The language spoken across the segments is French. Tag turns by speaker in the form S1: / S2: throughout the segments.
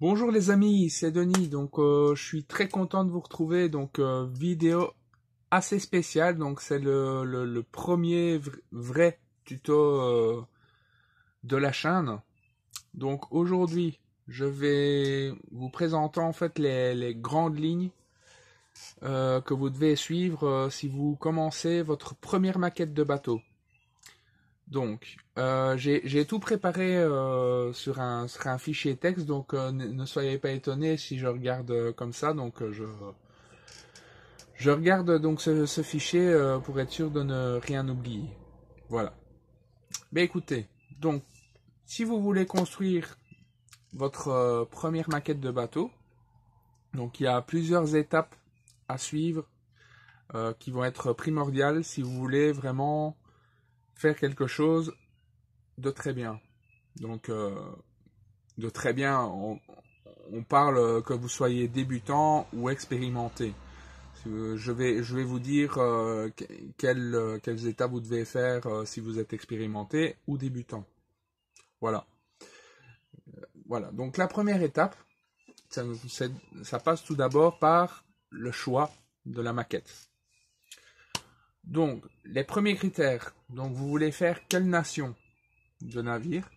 S1: Bonjour les amis, c'est Denis. Donc euh, je suis très content de vous retrouver. Donc euh, vidéo assez spéciale. Donc c'est le, premier vrai tuto euh, de la chaîne. Donc aujourd'hui, je vais vous présenter en fait les grandes lignes que vous devez suivre si vous commencez votre première maquette de bateau. Donc, euh, j'ai tout préparé euh, sur, un, un fichier texte, donc euh, ne soyez pas étonnés si je regarde comme ça. Donc, je, je regarde donc ce, ce fichier pour être sûr de ne rien oublier. Voilà. Mais écoutez, donc, si vous voulez construire votre première maquette de bateau, donc il y a plusieurs étapes à suivre qui vont être primordiales si vous voulez vraiment faire quelque chose de très bien. Donc, euh, de très bien, on, parle euh, que vous soyez débutant ou expérimenté. Euh, je vais, je vais vous dire quelles quel, états vous devez faire si vous êtes expérimenté ou débutant. Voilà. Voilà. Donc la première étape, ça passe tout d'abord par le choix de la maquette. Donc, les premiers critères. Donc, vous voulez faire quelle nation de navire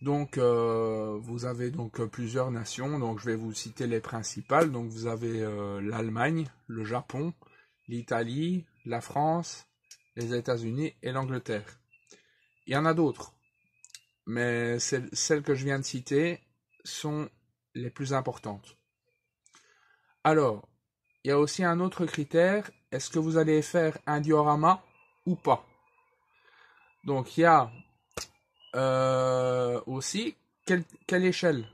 S1: donc, euh, vous avez donc euh, plusieurs nations. Donc, je vais vous citer les principales. Donc, vous avez euh, l'Allemagne, le Japon, l'Italie, la France, les États-Unis et l'Angleterre. Il y en a d'autres, mais celles que je viens de citer sont les plus importantes. Alors, il y a aussi un autre critère est-ce que vous allez faire un diorama ou pas Donc il y a euh, aussi quelle, échelle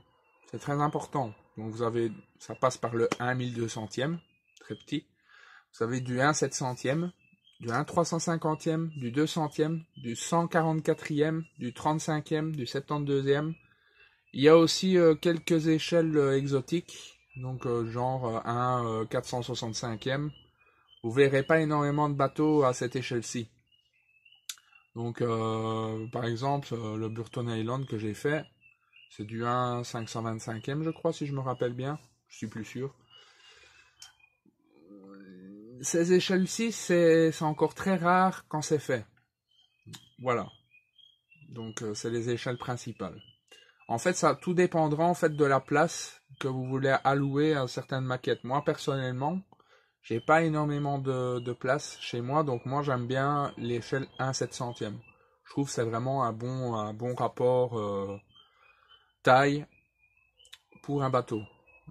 S1: C'est très important. Donc vous avez, ça passe par le 1 1200e, très petit. Vous avez du 1 700 du 1 350e, du 200e, du 144e, du 35e, du 72e. Il y a aussi euh, quelques échelles euh, exotiques, donc genre 1 465e, vous verrez pas énormément de bateaux à cette échelle-ci. Donc, euh, par exemple, euh, le Burton Island que j'ai fait, c'est du 1 525e, je crois, si je me rappelle bien. Je suis plus sûr. Ces échelles-ci, c'est encore très rare quand c'est fait. Voilà. Donc, euh, c'est les échelles principales. En fait, ça tout dépendra en fait de la place que vous voulez allouer à certaines maquettes. Moi, personnellement, j'ai pas énormément de, place chez moi, donc moi j'aime bien l'échelle 1 sept centième Je trouve que c'est vraiment un bon, un bon rapport euh, taille pour un bateau.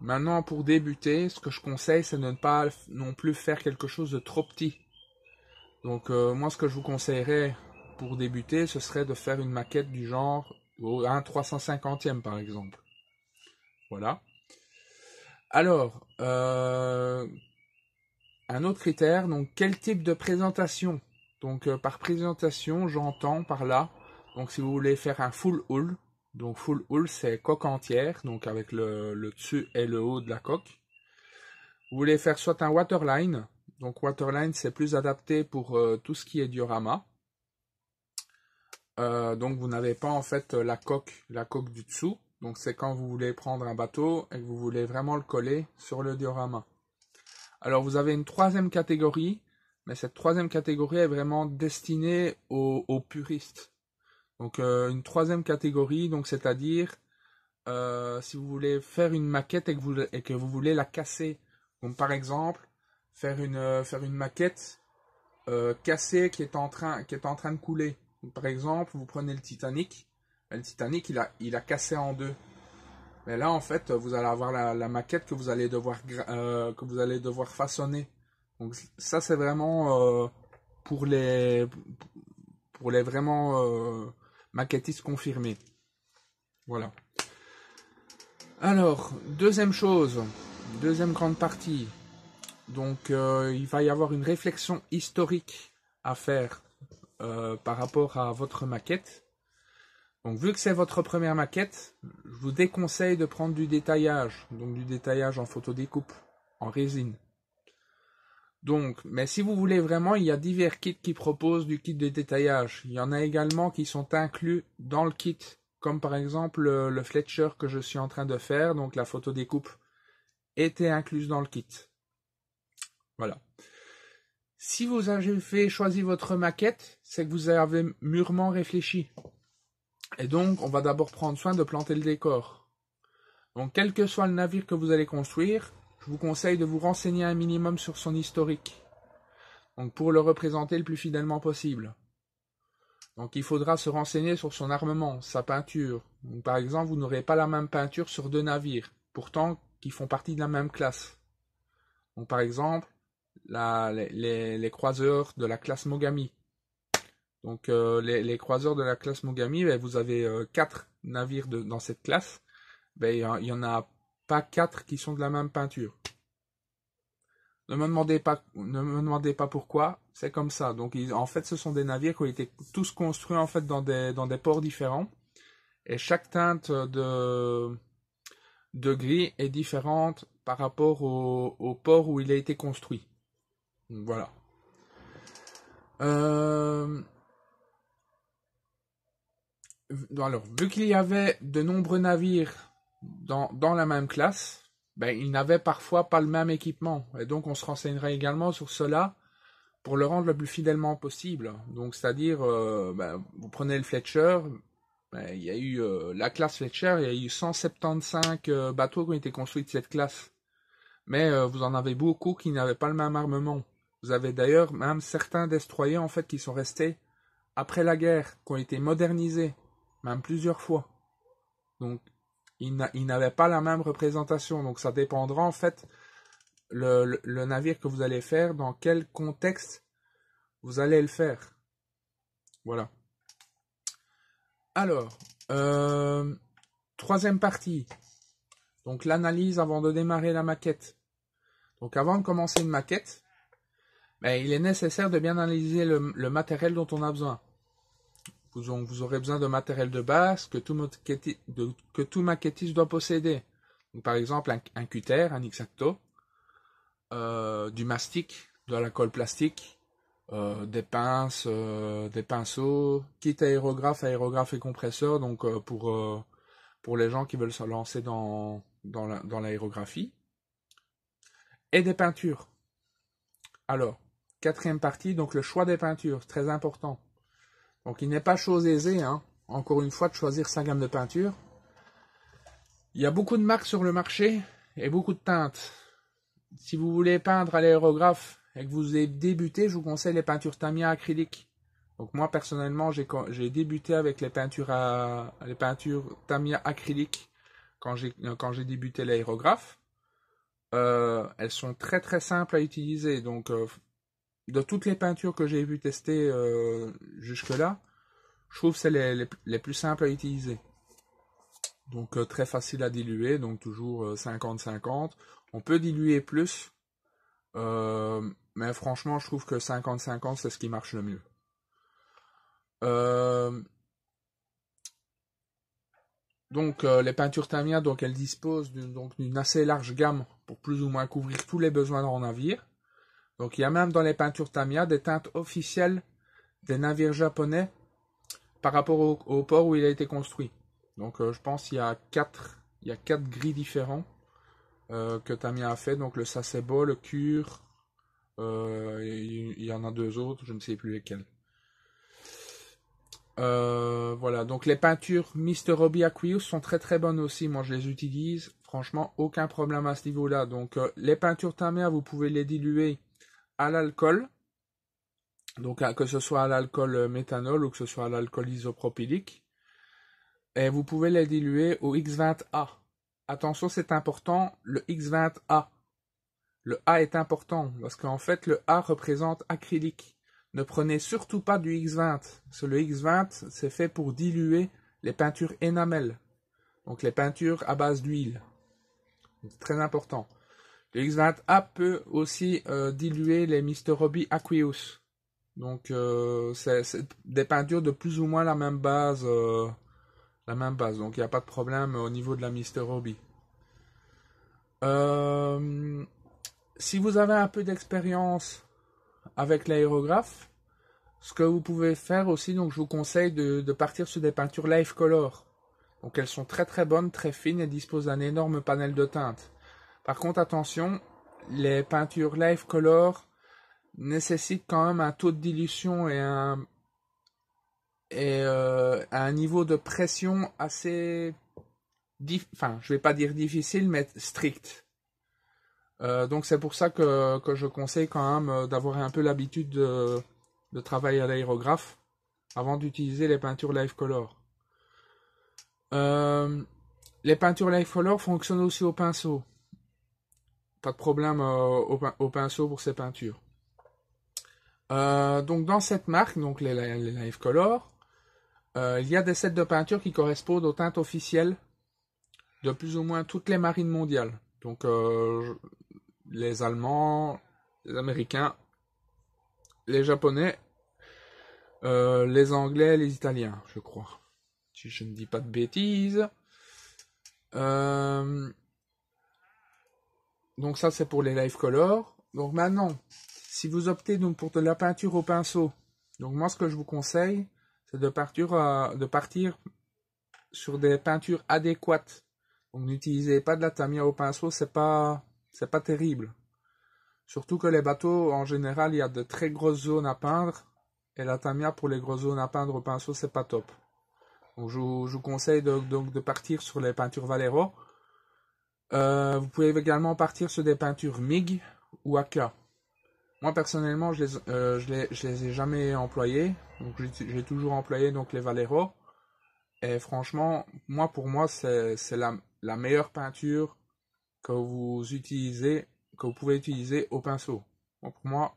S1: Maintenant, pour débuter, ce que je conseille, c'est de ne pas non plus faire quelque chose de trop petit. Donc euh, moi, ce que je vous conseillerais pour débuter, ce serait de faire une maquette du genre au 1 350e par exemple. Voilà. Alors, euh, un autre critère, donc quel type de présentation Donc euh, par présentation, j'entends par là, donc si vous voulez faire un full hull, donc full hull c'est coque entière, donc avec le, dessus et le haut de la coque. Vous voulez faire soit un waterline, donc waterline c'est plus adapté pour euh, tout ce qui est diorama. Euh, donc vous n'avez pas en fait la coque, la coque du dessous. Donc c'est quand vous voulez prendre un bateau et que vous voulez vraiment le coller sur le diorama. Alors vous avez une troisième catégorie, mais cette troisième catégorie est vraiment destinée aux, puristes. Donc euh, une troisième catégorie, donc c'est-à-dire euh, si vous voulez faire une maquette et que vous, voulez la casser. comme par exemple, faire une, euh, faire une maquette cassée qui est, en train, qui est en train de couler. par exemple, vous prenez le Titanic, ben, le Titanic il a cassé en deux. Mais là, en fait, vous allez avoir la, maquette que vous allez devoir euh, que vous allez devoir façonner. Donc ça, c'est vraiment euh, pour les pour les vraiment euh, maquettistes confirmés. Voilà. Alors, deuxième chose, deuxième grande partie. Donc, il va y avoir une réflexion historique à faire par rapport à votre maquette. Donc vu que c'est votre première maquette, je vous déconseille de prendre du détaillage, donc du détaillage en photo découpe, en résine. Donc, mais si vous voulez vraiment, il y a divers kits qui proposent du kit de détaillage. Il y en a également qui sont inclus dans le kit, comme par exemple euh, le, Fletcher que je suis en train de faire, donc la découpe était incluse dans le kit. Voilà. Si vous avez fait, choisi votre maquette, c'est que vous avez mûrement réfléchi. Et donc, on va d'abord prendre soin de planter le décor. Donc, quel que soit le navire que vous allez construire, je vous conseille de vous renseigner un minimum sur son historique. Donc, pour le représenter le plus fidèlement possible. Donc, il faudra se renseigner sur son armement, sa peinture. Donc, par exemple, vous n'aurez pas la même peinture sur deux navires, pourtant qui font partie de la même classe. Donc, par exemple, les croiseurs de la classe Mogami donc euh, les, les, croiseurs de la classe Mogami, ben, vous avez euh, quatre navires de, dans cette classe. Ben, il n'y en a pas quatre qui sont de la même peinture. Ne me demandez pas, ne me demandez pas pourquoi, c'est comme ça. Donc ils, en fait, ce sont des navires qui ont été tous construits en fait dans des, dans des ports différents. Et chaque teinte de, de gris est différente par rapport au, au port où il a été construit. Voilà. Euh, alors, vu qu'il y avait de nombreux navires dans, dans la même classe, ben, ils n'avaient parfois pas le même équipement. Et donc, on se renseignerait également sur cela pour le rendre le plus fidèlement possible. Donc, c'est-à-dire, euh, ben, vous prenez le Fletcher, ben, il y a eu euh, la classe Fletcher, il y a eu 175 euh, bateaux qui ont été construits de cette classe. Mais vous en avez beaucoup qui n'avaient pas le même armement. Vous avez d'ailleurs même certains destroyers en fait qui sont restés après la guerre, qui ont été modernisés plusieurs fois. Donc, il n'avait pas la même représentation. Donc, ça dépendra en fait le, navire que vous allez faire, dans quel contexte vous allez le faire. Voilà. Alors, euh, troisième partie. Donc, l'analyse avant de démarrer la maquette. Donc, avant de commencer une maquette, ben, il est nécessaire de bien analyser le matériel dont on a besoin. Vous, aurez besoin de matériel de base que tout, maquettiste, doit posséder. par exemple, un, cutter, un exacto, euh, du mastic, de la colle plastique, euh, des pinces, euh, des pinceaux, kit aérographe, aérographe et compresseur, donc pour, les gens qui veulent se lancer dans, l'aérographie, et des peintures. Alors, quatrième partie, donc le choix des peintures, très important. Donc il n'est pas chose aisée, hein, encore une fois, de choisir sa gamme de peinture. Il y a beaucoup de marques sur le marché et beaucoup de teintes. Si vous voulez peindre à l'aérographe et que vous avez débuté, je vous conseille les peintures Tamia acrylique. Donc moi personnellement, j'ai débuté avec les peintures, à, les peintures Tamiya acrylique quand j'ai débuté l'aérographe. Euh, elles sont très très simples à utiliser, donc euh, de toutes les peintures que j'ai vu tester euh, jusque-là, je trouve que c'est les, plus simples à utiliser. Donc euh, très facile à diluer, donc toujours 50-50. Euh, On peut diluer plus, mais franchement, je trouve que 50-50, c'est ce qui marche le mieux. donc les peintures Tamiya, donc elles disposent d'une assez large gamme pour plus ou moins couvrir tous les besoins d'un navire. Donc il y a même dans les peintures Tamiya des teintes officielles des navires japonais par rapport au, port où il a été construit. Donc euh, je pense qu'il y a quatre, il y quatre gris différents euh, que Tamiya a fait. Donc le Sasebo, le Cure, euh, il y en a deux autres, je ne sais plus lesquels. voilà, donc les peintures Mr. Robbie Aquius sont très très bonnes aussi. Moi je les utilise, franchement, aucun problème à ce niveau-là. Donc les peintures Tamiya, vous pouvez les diluer à l'alcool, donc que ce soit à l'alcool euh, méthanol ou que ce soit à l'alcool isopropylique, et vous pouvez les diluer au X20A. Attention, c'est important, le X20A. Le A est important parce qu'en fait, le A représente acrylique. Ne prenez surtout pas du X20. Parce que le X20, c'est fait pour diluer les peintures énamelles, donc les peintures à base d'huile. Très important. Le A peut aussi euh, diluer les Mr. Robbie Aqueous. Donc euh, c'est des peintures de plus ou moins la même base. Euh, la même base. Donc il n'y a pas de problème au niveau de la Mr. Robbie. si vous avez un peu d'expérience avec l'aérographe, ce que vous pouvez faire aussi, donc je vous conseille de, partir sur des peintures Life color. Donc elles sont très très bonnes, très fines et disposent d'un énorme panel de teintes. Par contre, attention, les peintures live color nécessitent quand même un taux de dilution et un, et euh, un niveau de pression assez, enfin, je vais pas dire difficile, mais strict. Euh, donc c'est pour ça que, je conseille quand même euh, d'avoir un peu l'habitude de, travailler à l'aérographe avant d'utiliser les peintures live color. les peintures live color fonctionnent aussi au pinceau pas de problème euh, au, pinceau pour ces peintures. Euh, donc dans cette marque, donc les, Live Color, euh, il y a des sets de peinture qui correspondent aux teintes officielles de plus ou moins toutes les marines mondiales. Donc les Allemands, les Américains, les Japonais, les Anglais, les Italiens, je crois. Si je ne dis pas de bêtises. Donc ça, c'est pour les live color. Donc maintenant, si vous optez donc pour de la peinture au pinceau, donc moi, ce que je vous conseille, c'est de partir, euh, partir sur des peintures adéquates. Donc n'utilisez pas de la Tamiya au pinceau, c'est pas, c'est pas terrible. Surtout que les bateaux, en général, il y a de très grosses zones à peindre. Et la Tamiya, pour les grosses zones à peindre au pinceau, c'est pas top. Donc je, vous conseille donc de partir sur les peintures Valero. Euh, vous pouvez également partir sur des peintures MIG ou AK. Moi personnellement, je les, euh, je les, je les ai jamais employées. Donc j'ai toujours employé donc les Valero. Et franchement, moi pour moi, c'est la, la meilleure peinture que vous utilisez, que vous pouvez utiliser au pinceau. pour moi,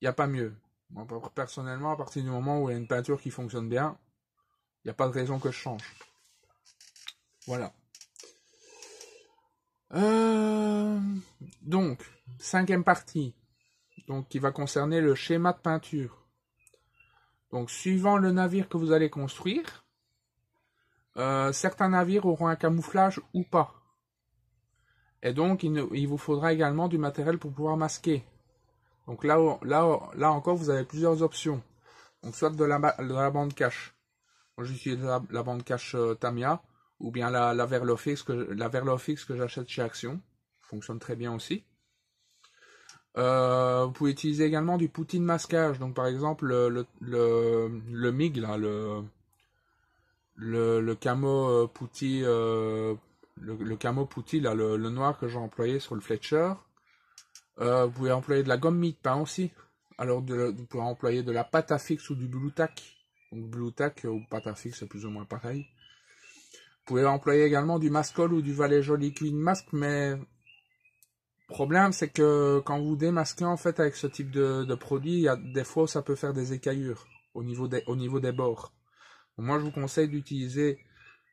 S1: il n'y a pas mieux. Moi, personnellement, à partir du moment où il y a une peinture qui fonctionne bien, il n'y a pas de raison que je change. Voilà. Euh, donc, cinquième partie, donc qui va concerner le schéma de peinture. Donc, suivant le navire que vous allez construire, euh, certains navires auront un camouflage ou pas. Et donc, il, vous faudra également du matériel pour pouvoir masquer. Donc là, là, là encore, vous avez plusieurs options. Donc, soit de la, bande cache. Moi, j'utilise la, la, bande cache euh, Tamiya. Tamia ou bien la, Verlofix que, la que j'achète chez Action, fonctionne très bien aussi. Euh, vous pouvez utiliser également du poutine masquage, donc par exemple le, le, MIG, là, le, le, camo euh, poutine euh, le, camo pouti, là, le, noir que j'ai employé sur le Fletcher. vous pouvez employer de la gomme mit, aussi. Alors vous pouvez employer de la pâte à fixe ou du blue tack. Donc blue tack ou pâte à fixe, c'est plus ou moins pareil. Vous pouvez employer également du mascol ou du Valet Liquid Queen masque, mais problème c'est que quand vous démasquez en fait avec ce type de, de produit, y a, des fois ça peut faire des écaillures au niveau des, niveau des bords. moi je vous conseille d'utiliser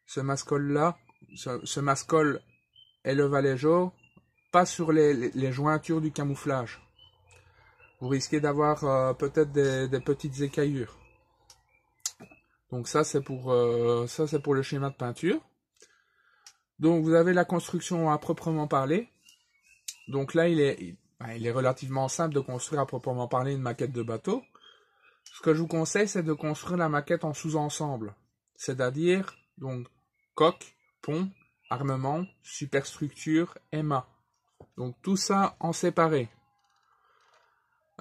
S1: ce mascol là, ce, ce et le Valet jaune, pas sur les, jointures du camouflage. Vous risquez d'avoir euh, peut-être des petites écaillures. Donc ça c'est pour euh, ça c'est pour le schéma de peinture. Donc vous avez la construction à proprement parler. Donc là il est ben, il est relativement simple de construire à proprement parler une maquette de bateau. Ce que je vous conseille c'est de construire la maquette en sous-ensemble, c'est-à-dire donc coque, pont, armement, superstructure et Donc tout ça en séparé.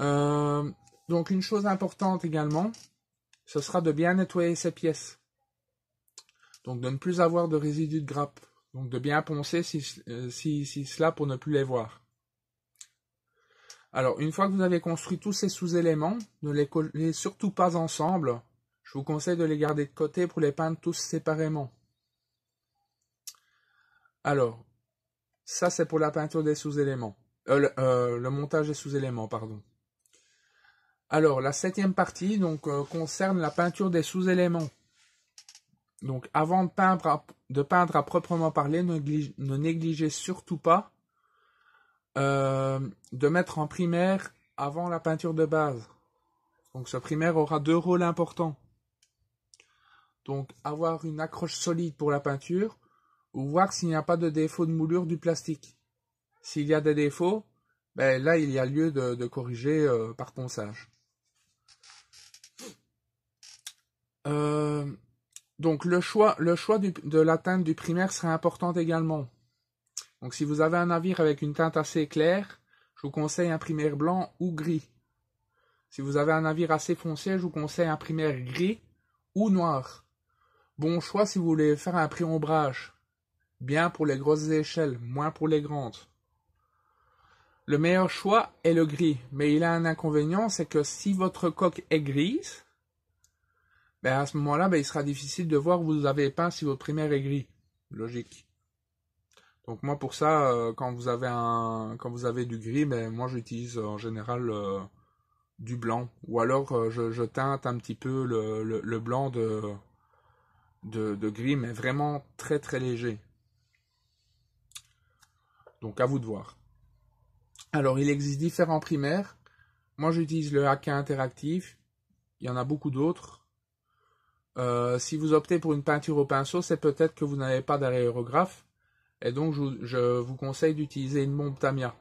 S1: Euh, donc une chose importante également, ce sera de bien nettoyer ces pièces. Donc de ne plus avoir de résidus de grappe. Donc de bien poncer si, euh, si, cela pour ne plus les voir. Alors, une fois que vous avez construit tous ces sous-éléments, ne les collez surtout pas ensemble. Je vous conseille de les garder de côté pour les peindre tous séparément. Alors, ça c'est pour la peinture des sous-éléments. Euh, euh, le montage des sous-éléments, pardon. Alors, la septième partie donc, euh, concerne la peinture des sous-éléments. Donc, avant de peindre à, proprement parler, ne, négligez surtout pas euh, de mettre en primaire avant la peinture de base. Donc, ce primaire aura deux rôles importants. Donc, avoir une accroche solide pour la peinture ou voir s'il n'y a pas de défaut de moulure du plastique. S'il y a des défauts, ben là, il y a lieu de, corriger euh, par ponçage. Euh, donc, le choix, le choix de la teinte du primaire serait important également. Donc, si vous avez un navire avec une teinte assez claire, je vous conseille un primaire blanc ou gris. Si vous avez un navire assez foncé, je vous conseille un primaire gris ou noir. Bon choix si vous voulez faire un préombrage. ombrage. Bien pour les grosses échelles, moins pour les grandes. Le meilleur choix est le gris, mais il a un inconvénient, c'est que si votre coque est grise, ben, à ce moment-là, ben, il sera difficile de voir vous avez peint si votre primaire est gris. Logique. Donc moi pour ça, euh, quand vous avez un, quand vous avez du gris, ben, moi j'utilise en général euh, du blanc. Ou alors euh, je, teinte un petit peu le, blanc de, gris, mais vraiment très très léger. Donc à vous de voir. Alors il existe différents primaires. Moi j'utilise le AK interactif. Il y en a beaucoup d'autres. Euh, si vous optez pour une peinture au pinceau, c'est peut-être que vous n'avez pas d'aérographe. Et donc, je, vous conseille d'utiliser une bombe Tamia.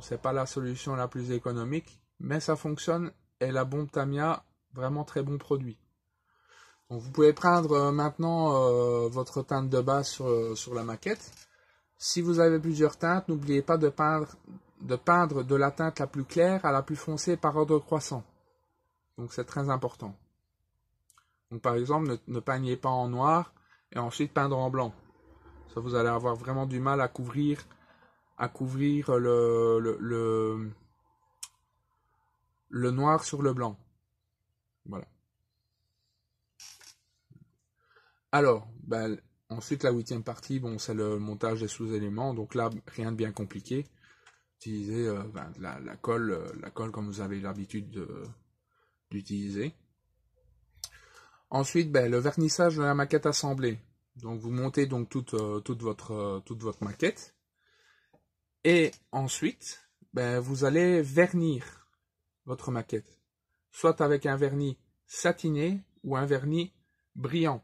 S1: Ce n'est pas la solution la plus économique, mais ça fonctionne. Et la bombe Tamia, vraiment très bon produit. Donc, vous pouvez prendre euh, maintenant euh, votre teinte de base sur, la maquette. Si vous avez plusieurs teintes, n'oubliez pas de peindre de la teinte la plus claire à la plus foncée par ordre croissant. Donc, c'est très important. Donc par exemple, ne, peignez pas en noir et ensuite peindre en blanc. Ça, vous allez avoir vraiment du mal à couvrir, à couvrir le, le, le, noir sur le blanc. Voilà. Alors, ben, ensuite la huitième partie, bon, c'est le montage des sous-éléments. Donc là, rien de bien compliqué. Utilisez euh, ben, la, colle, euh, la colle comme vous avez l'habitude d'utiliser. Ensuite, ben, le vernissage de la maquette assemblée. Donc vous montez donc toute, euh, toute, votre, euh, toute votre, maquette. Et ensuite, ben, vous allez vernir votre maquette. Soit avec un vernis satiné ou un vernis brillant.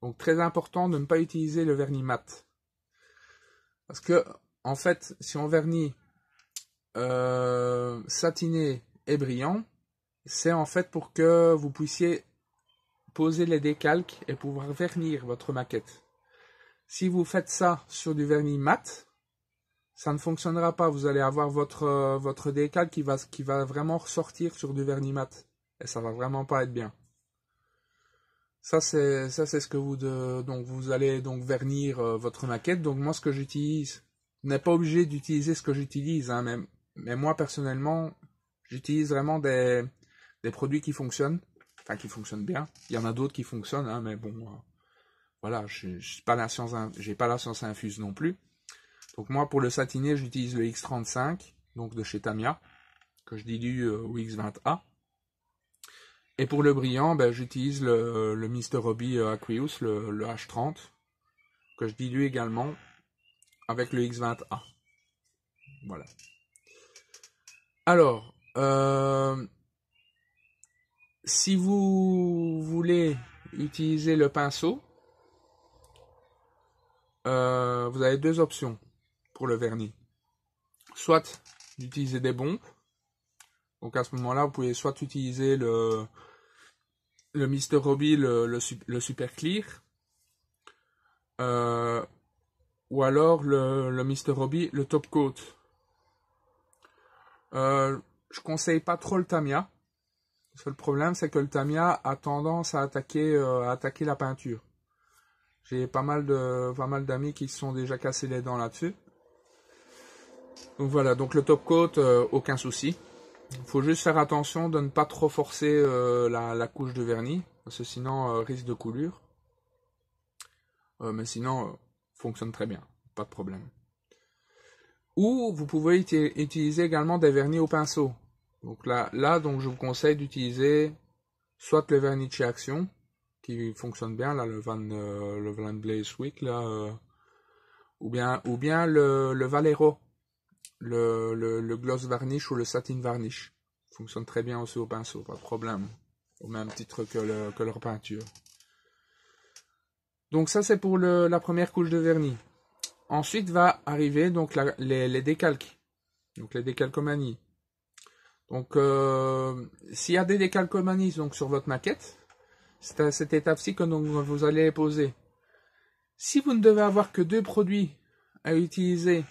S1: Donc très important de ne pas utiliser le vernis mat. Parce que, en fait, si on vernit euh, satiné et brillant, c'est en fait pour que vous puissiez poser les décalques et pouvoir vernir votre maquette. Si vous faites ça sur du vernis mat, ça ne fonctionnera pas. Vous allez avoir votre, euh, votre décalque qui va, qui va vraiment ressortir sur du vernis mat. Et ça va vraiment pas être bien. Ça c'est ça c'est ce que vous donc vous allez donc vernir euh, votre maquette. Donc moi ce que j'utilise, n'est pas obligé d'utiliser ce que j'utilise, hein, mais, mais moi personnellement, j'utilise vraiment des produits qui fonctionnent enfin qui fonctionne bien. Il y en a d'autres qui fonctionnent, hein, mais bon, euh, voilà, je pas la science, j'ai pas la science infuse non plus. Donc moi, pour le satiné, j'utilise le X35, donc de chez Tamia, que je dilue euh, au X20A. Et pour le brillant, ben, j'utilise le, Mr. Hobby euh, Aquius, le, le H30, que je dilue également avec le X20A. Voilà. Alors, si vous voulez utiliser le pinceau, euh, vous avez deux options pour le vernis. Soit d'utiliser des bombes. Donc à ce moment-là, vous pouvez soit utiliser le, le Mr. Robbie, le, le, Super Clear. Euh, ou alors le, le Mr. Robbie, le Top Coat. Euh, je conseille pas trop le Tamia le seul problème, c'est que le tamia a tendance à attaquer, euh, à attaquer la peinture. J'ai pas mal de, pas mal d'amis qui se sont déjà cassés les dents là-dessus. Donc voilà, donc le top coat, euh, aucun souci. Il faut juste faire attention de ne pas trop forcer euh, la, la, couche de vernis, parce que sinon risque de coulure. mais sinon, fonctionne très bien, pas de problème. Ou vous pouvez utiliser également des vernis au pinceau. Donc là, là donc je vous conseille d'utiliser soit le vernis Action, qui fonctionne bien, là, le Van, euh, le Van Blaze Week, là, euh, ou bien, ou bien le, le Valero, le, Gloss Varnish ou le Satin Varnish. Fonctionne très bien aussi au pinceau, pas de problème. Au même titre que, que leur peinture. Donc ça c'est pour la première couche de vernis. Ensuite va arriver donc les, les, décalques, donc les décalcomanies. Donc, euh, s'il y a des décalcomanies donc, sur votre maquette, c'est à cette étape-ci que vous allez poser. Si vous ne devez avoir que deux produits à utiliser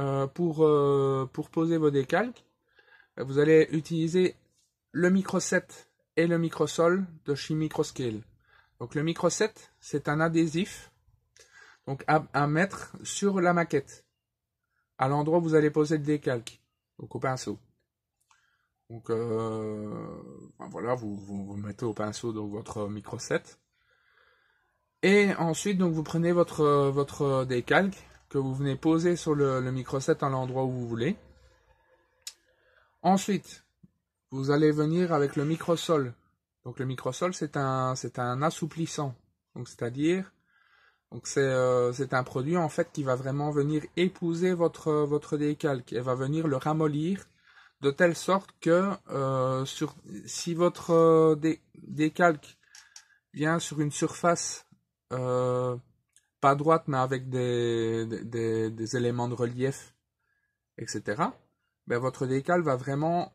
S1: euh, pour, euh, pour poser vos décalques, vous allez utiliser le Micro-Set et le microsol de chez Microscale. Donc le Micro-Set, c'est un adhésif donc à, à, mettre sur la maquette, à l'endroit où vous allez poser le décalque, donc au pinceau. Donc euh, ben voilà, vous, vous, mettez au pinceau donc votre microset. Et ensuite, donc vous prenez votre, votre euh, décalque que vous venez poser sur le, le microset à l'endroit où vous voulez. Ensuite, vous allez venir avec le microsol. Donc le microsol, c'est un, c'est un assouplissant. Donc c'est-à-dire, donc c'est, euh, c'est un produit en fait qui va vraiment venir épouser votre, votre décalque et va venir le ramollir de telle sorte que euh, sur, si votre euh, décalque vient sur une surface euh, pas droite mais avec des, éléments de relief, etc., ben, votre décalque va vraiment,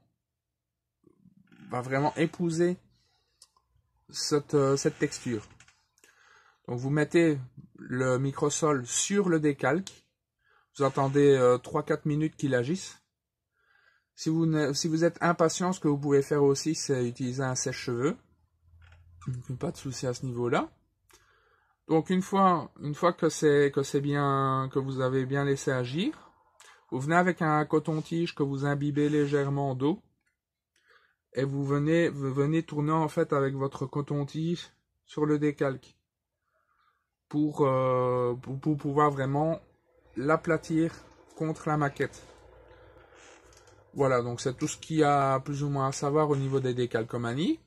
S1: va vraiment épouser cette, cette texture. Donc vous mettez le microsol sur le décalque, vous attendez 3-4 minutes qu'il agisse, si vous, êtes impatient, ce que vous pouvez faire aussi, c'est utiliser un sèche-cheveux. pas de souci à ce niveau-là. Donc une fois, que c'est bien, que vous avez bien laissé agir, vous venez avec un coton-tige que vous imbibez légèrement d'eau et vous venez, vous venez tourner en fait avec votre coton-tige sur le décalque pour, euh, pour pouvoir vraiment l'aplatir contre la maquette. Voilà, donc c'est tout ce qu'il y a plus ou moins à savoir au niveau des décalcomanies.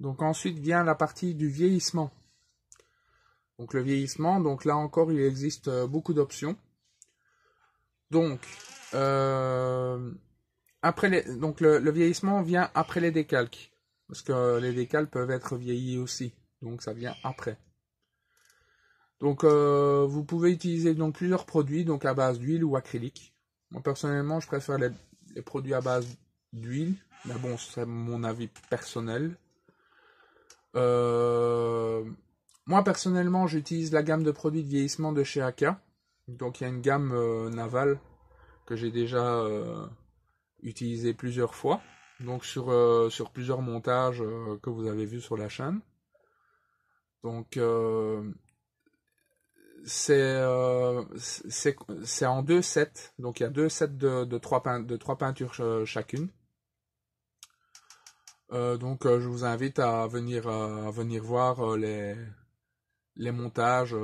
S1: Donc ensuite vient la partie du vieillissement. Donc le vieillissement, donc là encore il existe euh, beaucoup d'options. Donc, euh, après les, donc le, vieillissement vient après les décalques. Parce que euh, les décalques peuvent être vieillis aussi. Donc ça vient après. Donc vous pouvez utiliser donc plusieurs produits donc à base d'huile ou acrylique. Moi personnellement je préfère les les produits à base d'huile. Mais bon, c'est mon avis personnel. Euh, moi, personnellement, j'utilise la gamme de produits de vieillissement de chez AK. Donc, il y a une gamme euh, navale que j'ai déjà utilisé euh, utilisée plusieurs fois. Donc, sur, sur plusieurs montages que vous avez vu sur la chaîne. Donc, euh, c'est c'est en deux sets, donc il y a deux sets de, de, trois, peint, de trois peintures euh, chacune. Euh, donc je vous invite à venir venir voir les les montages,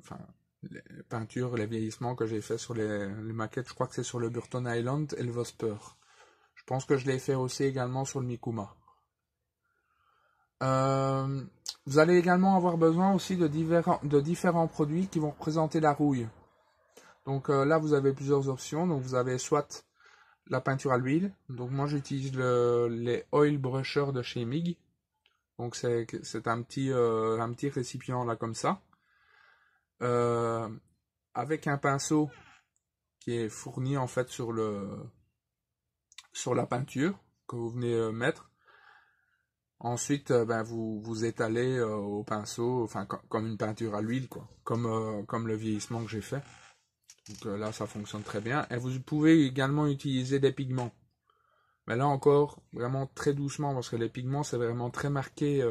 S1: enfin les peintures, les vieillissements que j'ai fait sur les, les, maquettes. Je crois que c'est sur le Burton Island et le Vosper. Je pense que je l'ai fait aussi également sur le Mikuma. Vous allez également avoir besoin aussi de différents, de différents produits qui vont représenter la rouille. Donc euh, là, vous avez plusieurs options. Donc vous avez soit la peinture à l'huile. Donc moi, j'utilise les oil brushers de chez MIG. Donc c'est un, petit, euh, un petit récipient là comme ça. Euh, avec un pinceau qui est fourni en fait sur, le, sur la peinture que vous venez mettre. Ensuite, euh, ben, vous vous étalez euh, au pinceau, enfin comme une peinture à l'huile, quoi, comme euh, comme le vieillissement que j'ai fait. Donc là, ça fonctionne très bien. Et vous pouvez également utiliser des pigments. Mais là encore, vraiment très doucement, parce que les pigments c'est vraiment très marqué,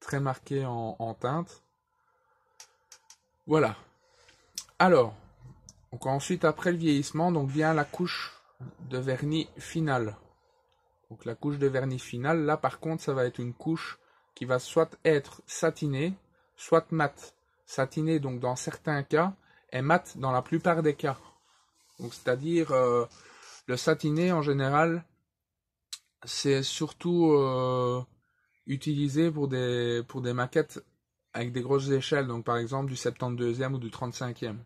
S1: très marqué en, teinte. Voilà. Alors, ensuite après le vieillissement, donc vient la couche de vernis finale. Donc la couche de vernis final, là par contre, ça va être une couche qui va soit être satinée, soit mat. Satinée donc dans certains cas et mat dans la plupart des cas. Donc c'est-à-dire euh, le satiné en général, c'est surtout euh, utilisé pour des, pour des maquettes avec des grosses échelles, donc par exemple du 72e ou du 35e.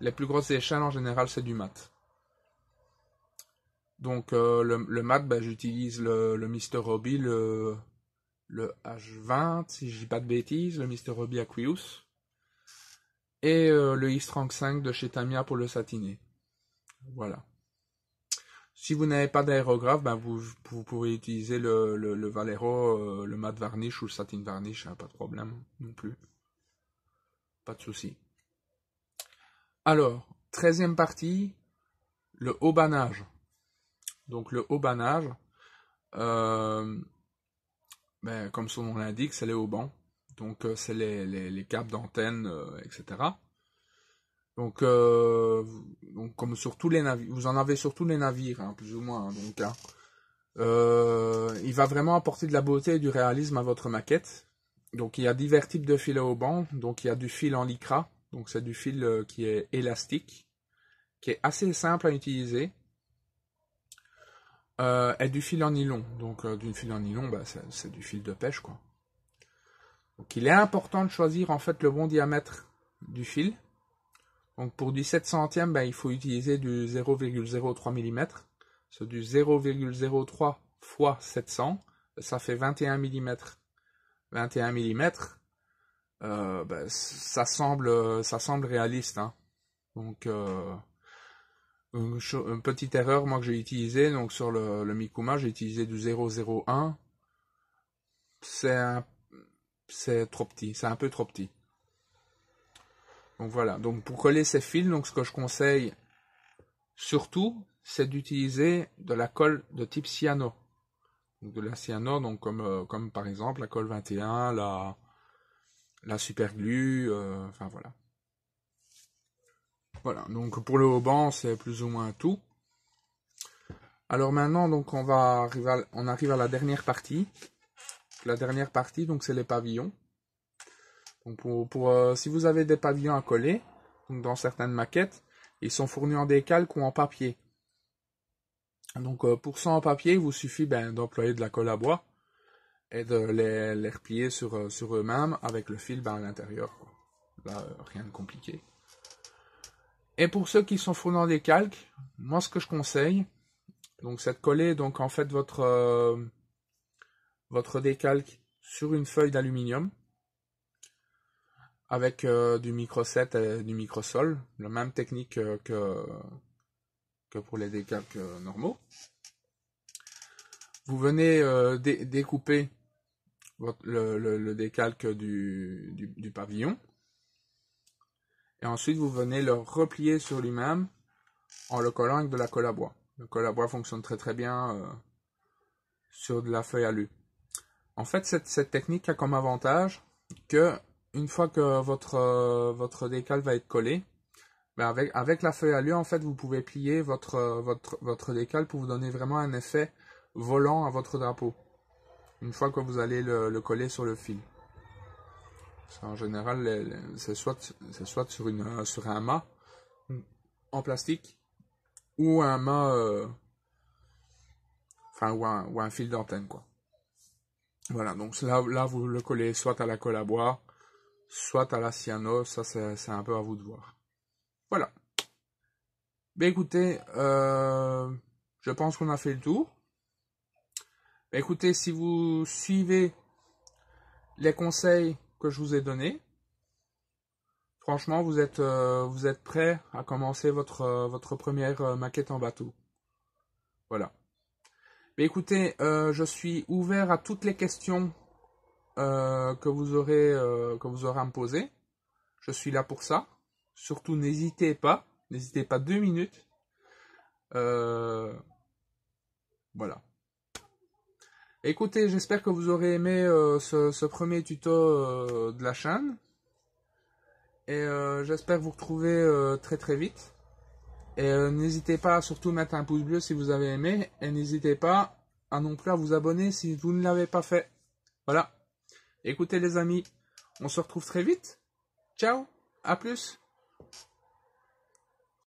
S1: Les plus grosses échelles en général, c'est du mat. Donc euh, le, le Mac, bah, j'utilise le, Mr. Hobby, le, H20, si je dis pas de bêtises, le Mr. Hobby Aquius. Et euh, le X35 de chez Tamia pour le satiner. Voilà. Si vous n'avez pas d'aérographe, bah, vous, vous, pouvez utiliser le, le, Valero, euh, le mat varnish ou le satin varnish, hein, pas de problème non plus. Pas de souci. Alors, treizième partie, le haut donc le haubanage, euh, ben, comme son nom l'indique, c'est les haubans. Donc euh, c'est les, les, câbles d'antenne, euh, etc. Euh, donc, comme sur tous les navires, vous en avez sur tous les navires, hein, plus ou moins. Hein, donc, hein. il va vraiment apporter de la beauté et du réalisme à votre maquette. Donc, il y a divers types de filets au banc. Donc, il y a du fil en lycra. Donc, c'est du fil qui est élastique, qui est assez simple à utiliser et euh, est du fil en nylon. Donc du euh, d'une fil en nylon, bah, c'est du fil de pêche. quoi. Donc il est important de choisir en fait le bon diamètre du fil. Donc pour du 700 centièmes, bah, il faut utiliser du 0,03 mm. C'est du 0,03 fois 700, ça fait 21 mm. 21 mm, ça, semble, ça semble réaliste. Hein. Donc, euh, une, petite erreur, moi, que j'ai utilisé donc sur le, le Mikuma, j'ai utilisé du 001. C'est c'est trop petit, c'est un peu trop petit. Donc voilà, donc pour coller ces fils, donc ce que je conseille surtout, c'est d'utiliser de la colle de type cyano. Donc de la cyano, donc comme, euh, comme par exemple la colle 21, la, la super euh, enfin voilà. Voilà, donc pour le haut c'est plus ou moins tout. Alors maintenant, donc on va on arrive à la dernière partie. La dernière partie, donc c'est les pavillons. pour, euh, si vous avez des pavillons à coller, dans certaines maquettes, ils sont fournis en décalque ou en papier. Donc euh, pour ça en papier, il vous suffit ben, d'employer de la colle à bois et de les, replier sur, euh, sur eux-mêmes avec le fil ben, à l'intérieur. Là, rien de compliqué. Et pour ceux qui sont fournis des calques, moi ce que je conseille, donc c'est de coller donc en fait votre euh, votre décalque sur une feuille d'aluminium avec euh, du microset et du microsol, la même technique euh, que, que pour les décalques normaux. Vous venez découper le, décalque du pavillon et ensuite vous venez le replier sur lui-même en le collant avec de la colle à bois. Le colle à bois fonctionne très très bien euh, sur de la feuille alu. En fait, cette, technique a comme avantage que une fois que votre, décal euh, votre va être collé, ben avec, avec la feuille alu, en fait, vous pouvez plier votre, décal votre, votre pour vous donner vraiment un effet volant à votre drapeau. Une fois que vous allez le coller sur le fil. En général, c'est soit, soit sur, une, euh, sur un mât hmm. en plastique ou un mât. Euh, enfin, ou un, fil d'antenne, quoi. Voilà, donc là, là, vous le collez soit à la colle à bois, soit à la cyano, ça c'est un peu à vous de voir. Voilà. ben écoutez, euh, je pense qu'on a fait le tour. Ben, écoutez, si vous suivez les conseils que je vous ai donné. Franchement, vous êtes, euh, vous êtes prêt à commencer votre, euh, votre première euh, maquette en bateau. Voilà. Mais écoutez, je suis ouvert à toutes les questions que, vous aurez, que vous aurez à me poser. Je suis là pour ça. Surtout, n'hésitez pas. N'hésitez pas deux minutes. voilà. Écoutez, j'espère que vous aurez aimé euh, ce, premier tuto euh, de la chaîne. Et euh, j'espère vous retrouver très très vite. Et n'hésitez pas à surtout mettre un pouce bleu si vous avez aimé. Et n'hésitez pas à non plus à vous abonner si vous ne l'avez pas fait. Voilà. Écoutez les amis, on se retrouve très vite. Ciao, à plus.